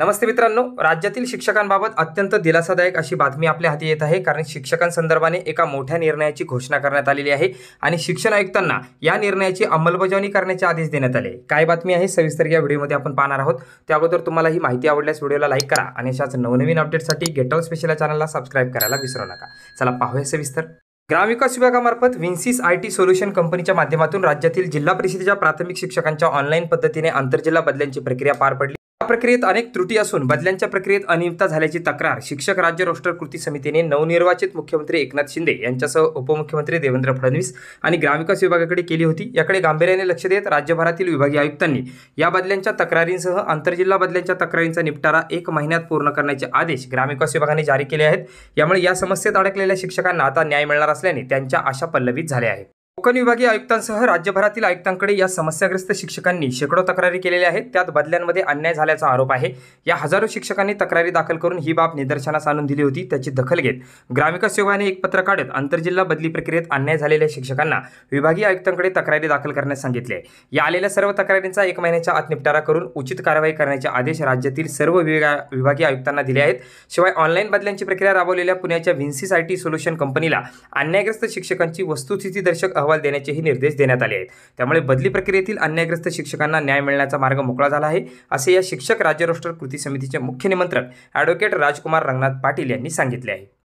नमस्ते मित्रांनो राज्यातील शिक्षकांबाबत अत्यंत दिलासादायक अशी बातमी आपल्या हाती येत आहे कारण शिक्षकांसंदर्भाने एका मोठ्या निर्णयाची घोषणा करण्यात आलेली आहे आणि शिक्षण आयुक्तांना या निर्णयाची अंमलबजावणी करण्याचे आदेश देण्यात आले काय बातमी आहे सविस्तर या व्हिडिओमध्ये आपण पाहणार आहोत त्या अगोदर तुम्हाला ही माहिती आवडल्यास व्हिडिओला लाईक करा आणि अशाच नवनवीन अपडेटसाठी गेटआउट स्पेशल या चॅनलला सबस्क्राईब करायला विसरू नका चला पाहूया सविस्तर ग्रामविकास विभागामार्फत विन्सिस आय टी सोल्युशन कंपनीच्या माध्यमातून राज्यातील जिल्हा परिषदेच्या प्राथमिक शिक्षकांच्या ऑनलाईन पद्धतीने आंतरजिल्हा बदल्यांची प्रक्रिया पार पडली प्रक्रियेत अनेक त्रुटी असून बदल्यांच्या प्रक्रियेत अनियमितता झाल्याची तक्रार शिक्षक राज्य रोस्टर कृती समितीने नवनिर्वाचित मुख्यमंत्री एकनाथ शिंदे यांच्यासह उपमुख्यमंत्री देवेंद्र फडणवीस आणि ग्रामविकास विभागाकडे केली होती याकडे गांभीर्याने लक्ष देत राज्यभरातील विभागीय आयुक्तांनी या बदल्यांच्या तक्रारींसह आंतरजिल्हा बदल्यांच्या तक्रारींचा निपटारा एक महिन्यात पूर्ण करण्याचे आदेश ग्रामविकास विभागाने जारी केले आहेत यामुळे या समस्येत अडकलेल्या शिक्षकांना आता न्याय मिळणार असल्याने त्यांच्या आशा पल्लवित झाल्या आहेत कोकण विभागीय आयुक्तांसह राज्यभरातील आयुक्तांकडे या समस्याग्रस्त शिक्षकांनी शेकडो तक्रारी केलेल्या आहेत त्यात बदल्यांमध्ये अन्याय झाल्याचा आरोप आहे या हजारो शिक्षकांनी तक्रारी दाखल करून ही बाब निदर्शनास आणून दिली होती त्याची दखल घेत ग्रामविकास विभागाने एक पत्र काढत आंतरजिल्हा बदली प्रक्रियेत अन्याय झालेल्या शिक्षकांना विभागीय आयुक्तांकडे तक्रारी दाखल करण्यास सांगितले या आलेल्या सर्व तक्रारींचा एक महिन्याच्या आत निपटारा करून उचित कारवाई करण्याचे आदेश राज्यातील सर्व विभागा विभागीय आयुक्तांना दिले आहेत शिवाय ऑनलाईन बदल्यांची प्रक्रिया राबवलेल्या पुण्याच्या व्हिन्सीस आय टी सोल्युशन कंपनीला अन्यायग्रस्त शिक्षकांची वस्तुस्थितीदर्शक अहवाल अहवाल देण्याचेही निर्देश देण्यात आले आहेत त्यामुळे बदली प्रक्रियेतील अन्यायग्रस्त शिक्षकांना न्याय मिळण्याचा मार्ग मोकळा झाला आहे असे या शिक्षक राज्य रोस्टर कृती समितीचे मुख्य निमंत्रक ॲडव्होकेट राजकुमार रंगनाथ पाटील यांनी सांगितले आहे